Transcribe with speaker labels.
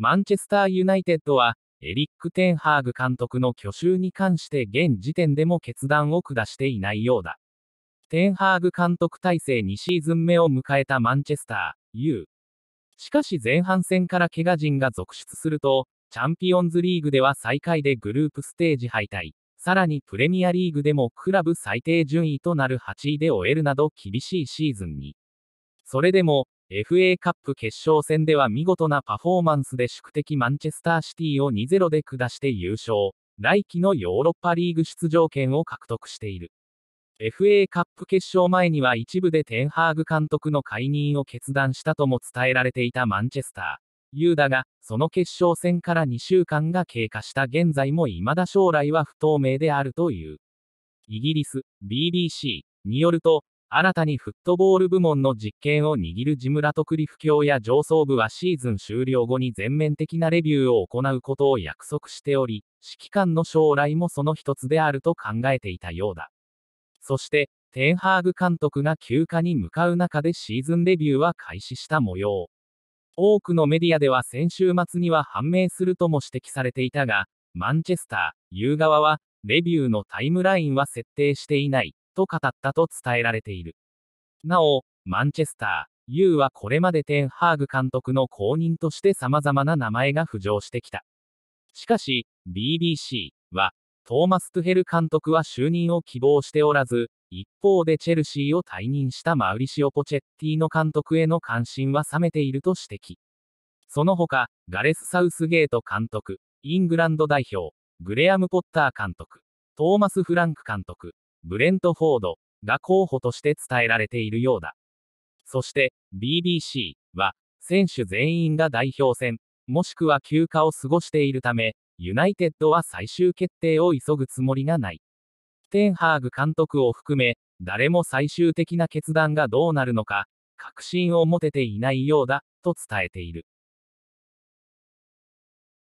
Speaker 1: マンチェスターユナイテッドは、エリック・テンハーグ監督の去就に関して現時点でも決断を下していないようだ。テンハーグ監督体制2シーズン目を迎えたマンチェスター、U。しかし前半戦から怪我人が続出すると、チャンピオンズリーグでは最下位でグループステージ敗退、さらにプレミアリーグでもクラブ最低順位となる8位で終えるなど厳しいシーズンに。それでも、FA カップ決勝戦では見事なパフォーマンスで宿敵マンチェスターシティを2-0で下して優勝、来季のヨーロッパリーグ出場権を獲得している。FA カップ決勝前には一部でテンハーグ監督の解任を決断したとも伝えられていたマンチェスター。ユーダが、その決勝戦から2週間が経過した現在も未だ将来は不透明であるという。イギリス、BBC によると、新たにフットボール部門の実権を握るジムラトクリフ教や上層部はシーズン終了後に全面的なレビューを行うことを約束しており、指揮官の将来もその一つであると考えていたようだ。そして、テンハーグ監督が休暇に向かう中でシーズンレビューは開始した模様。多くのメディアでは先週末には判明するとも指摘されていたが、マンチェスター、U 側は、レビューのタイムラインは設定していない、と語ったと伝えられている。なお、マンチェスター、U はこれまでテンハーグ監督の後任として様々な名前が浮上してきた。しかし、BBC は、トーマス・トゥヘル監督は就任を希望しておらず、一方でチェルシーを退任したマウリシオ・ポチェッティの監督への関心は冷めていると指摘。その他、ガレス・サウスゲート監督、イングランド代表、グレアム・ポッター監督、トーマス・フランク監督、ブレントフォードが候補として伝えられているようだ。そして、BBC は、選手全員が代表戦、もしくは休暇を過ごしているため、ユナイテッドは最終決定を急ぐつもりがない。テンハーグ監督を含め、誰も最終的な決断がどうなるのか、確信を持てていないようだ、と伝えている。